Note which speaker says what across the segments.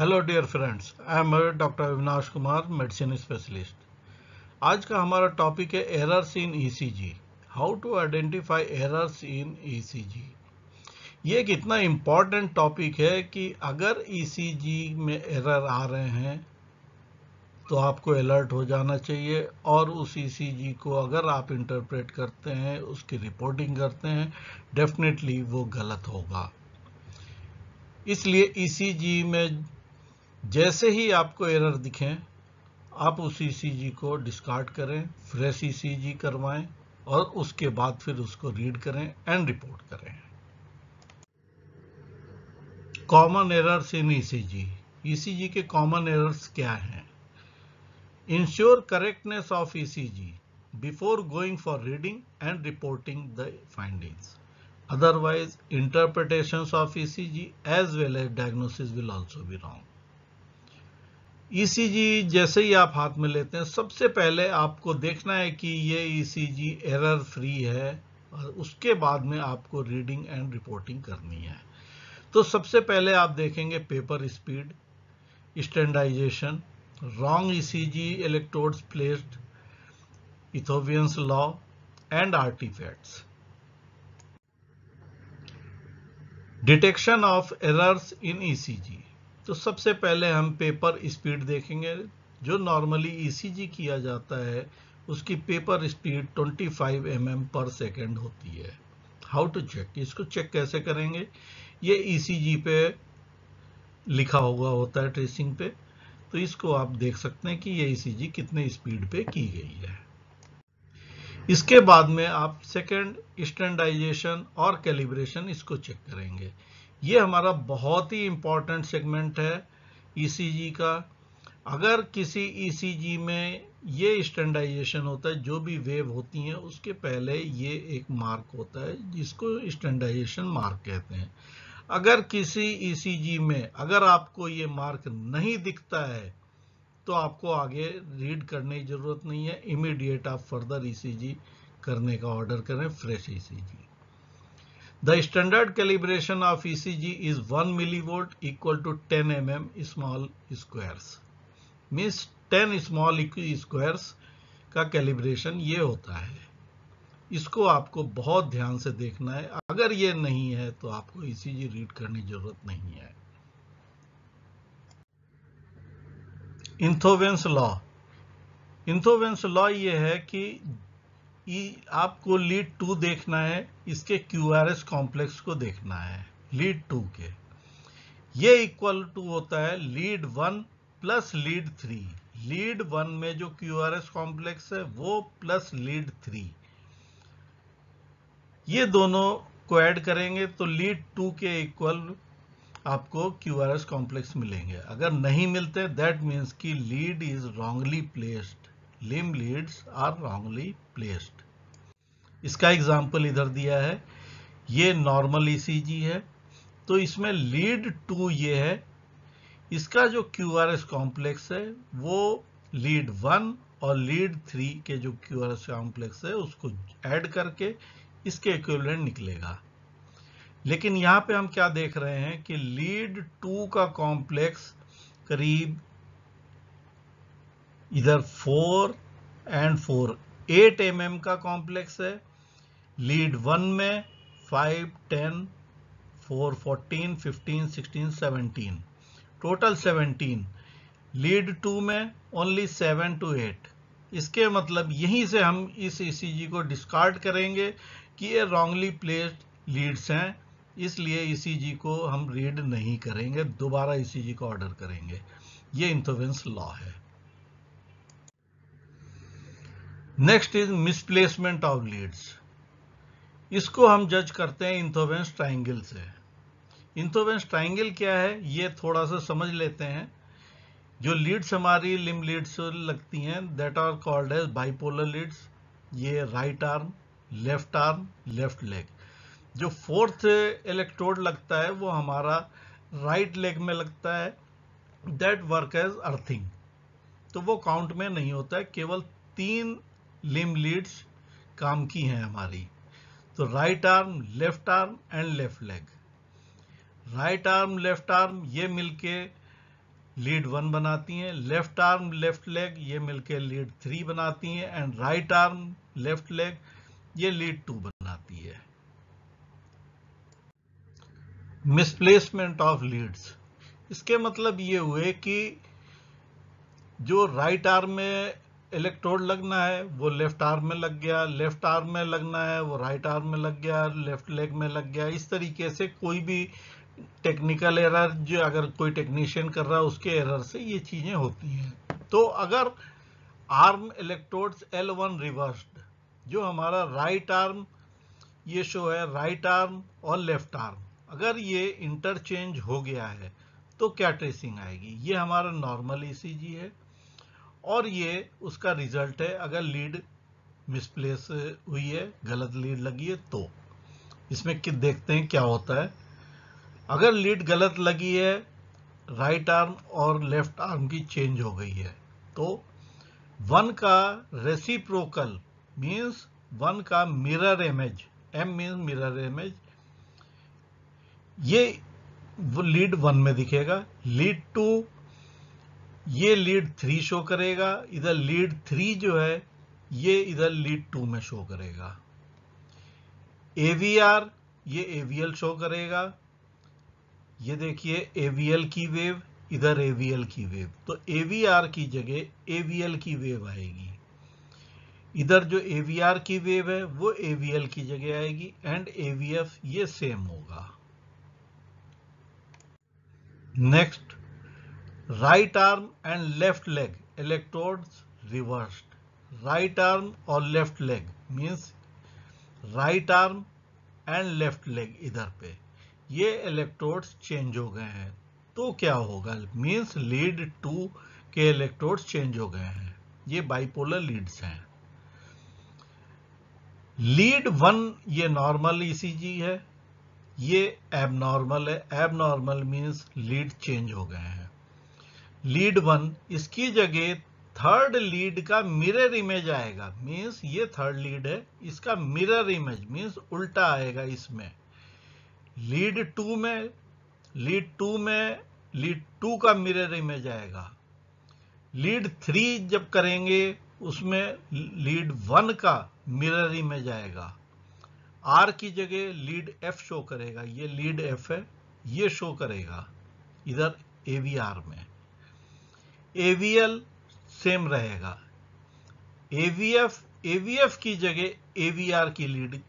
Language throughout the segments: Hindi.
Speaker 1: Hello dear friends I am doctor Avinash Kumar medicine specialist आज का हमारा टॉपिक है errors in ECG how to identify errors in ECG ये एक इतना इम्पॉर्टेंट टॉपिक है कि अगर ईसीजी e में एरर आ रहे हैं तो आपको अलर्ट हो जाना चाहिए और उस ईसीजी e को अगर आप इंटरप्रेट करते हैं उसकी रिपोर्टिंग करते हैं डेफिनेटली वो गलत होगा इसलिए ईसीजी e में जैसे ही आपको एरर दिखे आप उस ई को डिस्कार्ड करें फ्रेश ई सी करवाएं और उसके बाद फिर उसको रीड करें एंड रिपोर्ट करें common errors in E C के कॉमन एरर्स क्या हैं ensure correctness of E C before going for reading and reporting the findings otherwise interpretation of E as well as diagnosis will also be wrong ECG e जैसे ही आप हाथ में लेते हैं सबसे पहले आपको देखना है कि ये ईसीजी एरर फ्री है और उसके बाद में आपको रीडिंग एंड रिपोर्टिंग करनी है तो सबसे पहले आप देखेंगे paper speed standardization wrong ECG electrodes placed Einthoven's law and artifacts detection of errors in ECG तो सबसे पहले हम पेपर स्पीड देखेंगे जो नॉर्मली ईसीजी e किया जाता है उसकी पेपर स्पीड 25 फाइव mm पर सेकेंड होती है हाउ टू चेक इसको चेक कैसे करेंगे ये ईसीजी e पे लिखा हुआ होता है ट्रेसिंग पे तो इसको आप देख सकते हैं कि ये ईसीजी e कितने स्पीड पे की गई है इसके बाद में आप सेकेंड स्टैंडाइजेशन और कैलिब्रेशन इसको चेक करेंगे ये हमारा बहुत ही इंपॉर्टेंट सेगमेंट है ईसीजी e का अगर किसी ईसीजी e में ये स्टैंडाइजेशन होता है जो भी वेव होती हैं उसके पहले ये एक मार्क होता है जिसको स्टैंडाइजेशन मार्क कहते हैं अगर किसी ईसीजी e में अगर आपको ये मार्क नहीं दिखता है तो आपको आगे रीड करने की ज़रूरत नहीं है इमीडिएट आप फर्दर ईसीजी करने का ऑर्डर करें fresh ECG The standard calibration of ECG is 1 millivolt equal to 10 mm small squares. means 10 small squares का कैलिब्रेशन ये होता है इसको आपको बहुत ध्यान से देखना है अगर ये नहीं है तो आपको ईसीजी रीड करने जरूरत नहीं है इंथोवेंस लॉ इंथोवेंस लॉ ये है कि आपको लीड टू देखना है इसके क्यू आर एस कॉम्प्लेक्स को देखना है लीड टू के ये इक्वल टू होता है lead one plus lead three lead one में जो क्यू आर एस कॉम्प्लेक्स है वो प्लस लीड थ्री ये दोनों को ऐड करेंगे तो लीड टू के इक्वल आपको क्यू आर एस कॉम्प्लेक्स मिलेंगे अगर नहीं मिलते दैट मीन्स कि lead is wrongly placed limb leads are wrongly placed. इसका एग्जाम्पल इधर दिया है ये नॉर्मल ईसीजी e है तो इसमें लीड टू ये है इसका जो क्यू आर एस कॉम्प्लेक्स है वो लीड वन और लीड थ्री के जो क्यू आर एस कॉम्प्लेक्स है उसको एड करके इसके इक्विवेलेंट निकलेगा लेकिन यहां पे हम क्या देख रहे हैं कि लीड टू का कॉम्प्लेक्स करीब इधर four and four eight M mm का कॉम्प्लेक्स है लीड वन में five ten four fourteen fifteen sixteen seventeen total seventeen lead two में ओनली सेवन टू एट इसके मतलब यहीं से हम इस ईसीजी e को डिस्कार्ड करेंगे कि ये रॉन्गली प्लेस्ड लीड्स हैं इसलिए ईसीजी e को हम रीड नहीं करेंगे दोबारा ईसीजी e को ऑर्डर करेंगे ये इंथोवेंस लॉ है next is misplacement of leads इसको हम जज करते हैं इंथोवेंस ट्राइंगल से इंथोवेंस ट्राइंगल क्या है ये थोड़ा सा समझ लेते हैं जो लीड्स हमारी लिम लीड्स लगती हैं that are called as bipolar leads ये right arm left arm left leg जो फोर्थ इलेक्ट्रोड लगता है वो हमारा राइट लेग में लगता है दैट वर्क एज अर्थिंग तो वो काउंट में नहीं होता है केवल तीन लिम लीड्स काम की हैं हमारी तो right arm left arm and left leg right arm left arm ये मिलके लीड वन बनाती हैं लेफ्ट आर्म लेफ्ट लेग ये मिलके लीड थ्री बनाती हैं and right arm left leg ये लीड टू बनाती है मिसप्लेसमेंट ऑफ लीड्स इसके मतलब ये हुए कि जो राइट आर्म में इलेक्ट्रोड लगना है वो लेफ्ट आर्म में लग गया लेफ्ट आर्म में लगना है वो राइट आर्म में लग गया लेफ्ट लेग में लग गया इस तरीके से कोई भी टेक्निकल एरर जो अगर कोई टेक्नीशियन कर रहा है उसके एरर से ये चीज़ें होती हैं तो अगर arm electrodes L one reversed जो हमारा राइट आर्म ये शो है राइट आर्म और लेफ्ट आर्म अगर ये इंटरचेंज हो गया है तो क्या ट्रेसिंग आएगी ये हमारा नॉर्मल ई e है और ये उसका रिजल्ट है अगर लीड मिसप्लेस हुई है गलत लीड लगी है तो इसमें कि देखते हैं क्या होता है अगर लीड गलत लगी है राइट आर्म और लेफ्ट आर्म की चेंज हो गई है तो वन का रेसिप्रोकल मीन्स वन का mirror image M means mirror image ये लीड वन में दिखेगा लीड टू ये लीड थ्री शो करेगा इधर लीड थ्री जो है ये इधर लीड टू में शो करेगा एवीआर ये एवीएल शो करेगा ये देखिए एवीएल की वेव इधर एवीएल की वेव तो एवीआर की जगह एवीएल की वेव आएगी इधर जो एवीआर की वेव है वो एवीएल की जगह आएगी एंड एवीएफ ये सेम होगा next right arm and left leg electrode reversed right arm और left leg means right arm and left leg इधर पे ये इलेक्ट्रोड्स चेंज हो गए हैं तो क्या होगा मीन्स लीड टू के इलेक्ट्रोड्स चेंज हो गए हैं ये बाइपोलर लीड्स हैं लीड वन ये नॉर्मल ईसीजी e है ये एबनॉर्मल है एबनॉर्मल मीन्स लीड चेंज हो गए हैं लीड वन इसकी जगह थर्ड लीड का मिरर इमेज आएगा मीन्स ये थर्ड लीड है इसका मिरर इमेज मीन्स उल्टा आएगा इसमें लीड टू में लीड टू में लीड टू का मिरर इमेज आएगा लीड थ्री जब करेंगे उसमें लीड वन का मिरर इमेज आएगा आर की जगह लीड एफ शो करेगा ये लीड एफ है ये शो करेगा इधर एवीआर में एवीएल सेम रहेगा एवीएफ एवीएफ की जगह एवीआर की लीड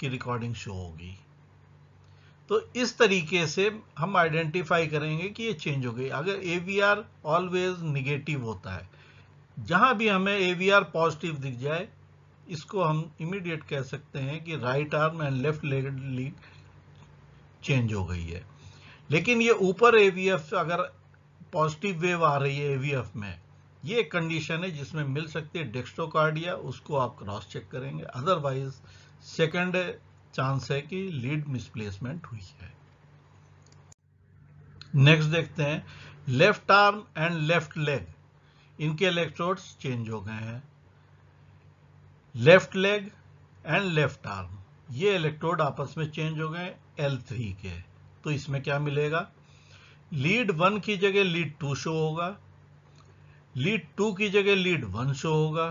Speaker 1: की रिकॉर्डिंग शो होगी तो इस तरीके से हम आइडेंटिफाई करेंगे कि ये चेंज हो गई अगर एवीआर ऑलवेज निगेटिव होता है जहां भी हमें एवीआर पॉजिटिव दिख जाए इसको हम इमीडिएट कह सकते हैं कि right arm and left leg lead change हो गई है लेकिन ये ऊपर एवीएफ अगर पॉजिटिव वेव आ रही है एवीएफ में ये कंडीशन है जिसमें मिल सकती है डेक्स्ट्रोकार्डिया उसको आप क्रॉस चेक करेंगे अदरवाइज सेकंड चांस है कि लीड मिसप्लेसमेंट हुई है नेक्स्ट देखते हैं left arm and left leg इनके इलेक्ट्रोड्स चेंज हो गए हैं left leg and left arm ये इलेक्ट्रोड आपस में चेंज हो गए L3 के तो इसमें क्या मिलेगा लीड वन की जगह लीड टू शो होगा लीड टू की जगह लीड वन शो होगा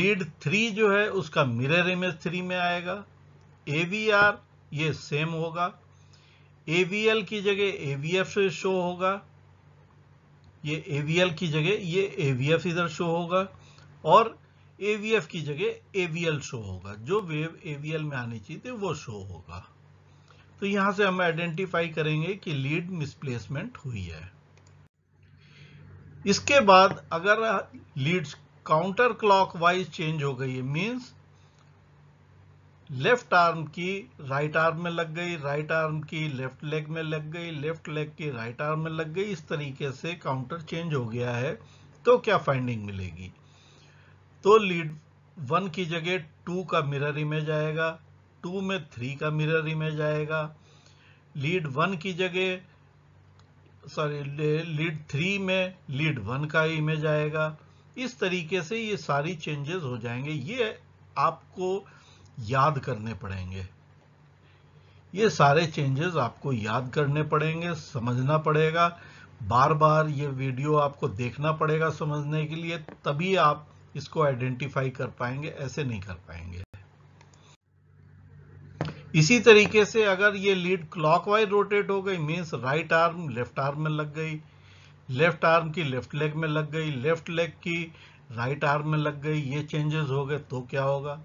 Speaker 1: लीड थ्री जो है उसका मिरर इमेज थ्री में आएगा एवीआर ये सेम होगा एवीएल की जगह एवीएफ से शो होगा ये एवीएल की जगह ये एवीएफ इधर शो होगा और एवीएफ की जगह एवीएल शो होगा जो वेव एवीएल में आनी चाहिए तो वो शो होगा तो यहां से हम आइडेंटिफाई करेंगे कि लीड मिसप्लेसमेंट हुई है इसके बाद अगर leads counterclockwise change हो गई है मीन्स लेफ्ट आर्म की राइट आर्म में लग गई राइट आर्म की लेफ्ट लेग में लग गई लेफ्ट लेग की राइट आर्म में लग गई इस तरीके से काउंटर चेंज हो गया है तो क्या फाइंडिंग मिलेगी तो लीड वन की जगह टू का मिरर इमेज आएगा टू में थ्री का मिरर इमेज आएगा लीड वन की जगह सॉरी लीड थ्री में लीड वन का इमेज आएगा इस तरीके से ये सारी चेंजेस हो जाएंगे ये आपको याद करने पड़ेंगे ये सारे चेंजेस आपको याद करने पड़ेंगे समझना पड़ेगा बार बार ये वीडियो आपको देखना पड़ेगा समझने के लिए तभी आप इसको आइडेंटिफाई कर पाएंगे ऐसे नहीं कर पाएंगे इसी तरीके से अगर ये लीड क्लॉकवाइज रोटेट हो गई means right arm left arm में लग गई लेफ्ट आर्म की लेफ्ट लेग में लग गई लेफ्ट लेग की राइट आर्म में लग गई ये चेंजेस हो गए तो क्या होगा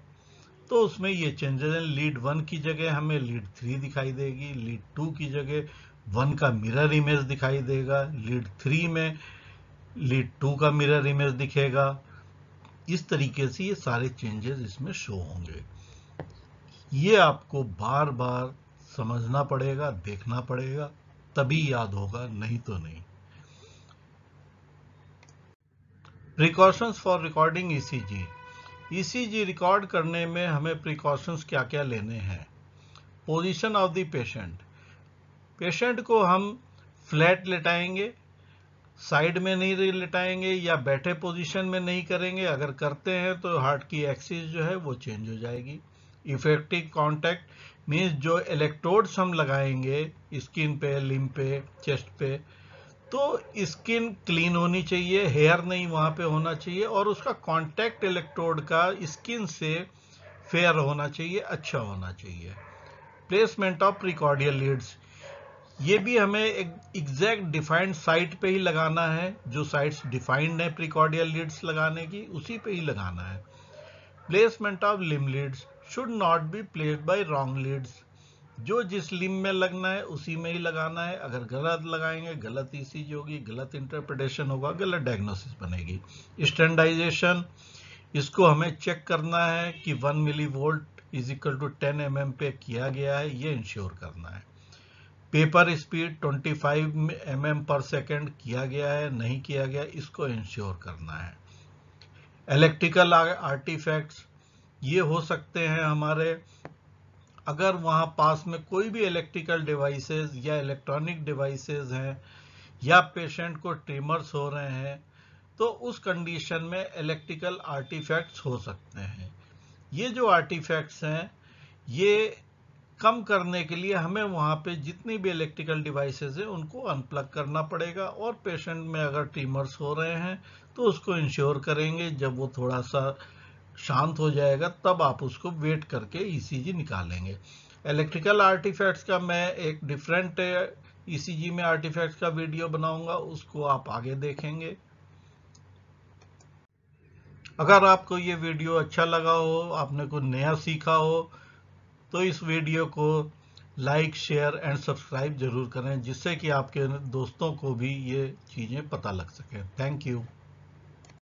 Speaker 1: तो उसमें ये चेंजेस हैं लीड वन की जगह हमें लीड थ्री दिखाई देगी लीड टू की जगह वन का मिरर इमेज दिखाई देगा लीड थ्री में लीड टू का मिरर इमेज दिखेगा इस तरीके से ये सारे चेंजेस इसमें शो होंगे ये आपको बार बार समझना पड़ेगा देखना पड़ेगा तभी याद होगा नहीं तो नहीं precautions for recording ECG ECG record करने में हमें प्रिकॉशंस क्या क्या लेने हैं position of the patient patient को हम फ्लैट लेटाएंगे साइड में नहीं लेटाएंगे या बैठे पोजीशन में नहीं करेंगे अगर करते हैं तो हार्ट की एक्सिस जो है वो चेंज हो जाएगी इफेक्टिव कॉन्टैक्ट मीन्स जो इलेक्ट्रोड्स हम लगाएंगे स्किन पे लिम पे चेस्ट पे तो स्किन क्लीन होनी चाहिए हेयर नहीं वहाँ पे होना चाहिए और उसका कॉन्टैक्ट इलेक्ट्रोड का स्किन से फेयर होना चाहिए अच्छा होना चाहिए प्लेसमेंट ऑफ प्रिकॉर्डियल लीड्स ये भी हमें एक एग्जैक्ट डिफाइंड साइट पे ही लगाना है जो साइट्स डिफाइंड है प्रिकॉर्डियल लीड्स लगाने की उसी पे ही लगाना है placement of limb leads should not be placed by wrong leads जो जिस लिम में लगना है उसी में ही लगाना है अगर गलत लगाएंगे गलत ईसीजी होगी गलत इंटरप्रिटेशन होगा गलत डायग्नोसिस बनेगी स्टैंडाइजेशन इसको हमें चेक करना है कि 1 millivolt is equal to ten M M पे किया गया है ये इंश्योर करना है paper speed 25 five M M पर सेकेंड किया गया है नहीं किया गया इसको इंश्योर करना है इलेक्ट्रिकल आर्टिफैक्ट्स ये हो सकते हैं हमारे अगर वहाँ पास में कोई भी इलेक्ट्रिकल डिवाइसेस या इलेक्ट्रॉनिक डिवाइसेस हैं या पेशेंट को ट्रीमर्स हो रहे हैं तो उस कंडीशन में इलेक्ट्रिकल आर्टिफैक्ट्स हो सकते हैं ये जो आर्टिफैक्ट्स हैं ये कम करने के लिए हमें वहाँ पे जितनी भी इलेक्ट्रिकल डिवाइसेस हैं उनको अनप्लग करना पड़ेगा और पेशेंट में अगर ट्रीमर्स हो रहे हैं तो उसको इंश्योर करेंगे जब वो थोड़ा सा शांत हो जाएगा तब आप उसको वेट करके ईसीजी e निकालेंगे इलेक्ट्रिकल आर्टिफैक्ट्स का मैं एक डिफरेंट ईसीजी e में आर्टिफैक्ट्स का वीडियो बनाऊंगा उसको आप आगे देखेंगे अगर आपको ये वीडियो अच्छा लगा हो आपने कुछ नया सीखा हो तो इस वीडियो को लाइक शेयर एंड सब्सक्राइब जरूर करें जिससे कि आपके दोस्तों को भी ये चीज़ें पता लग सकें थैंक यू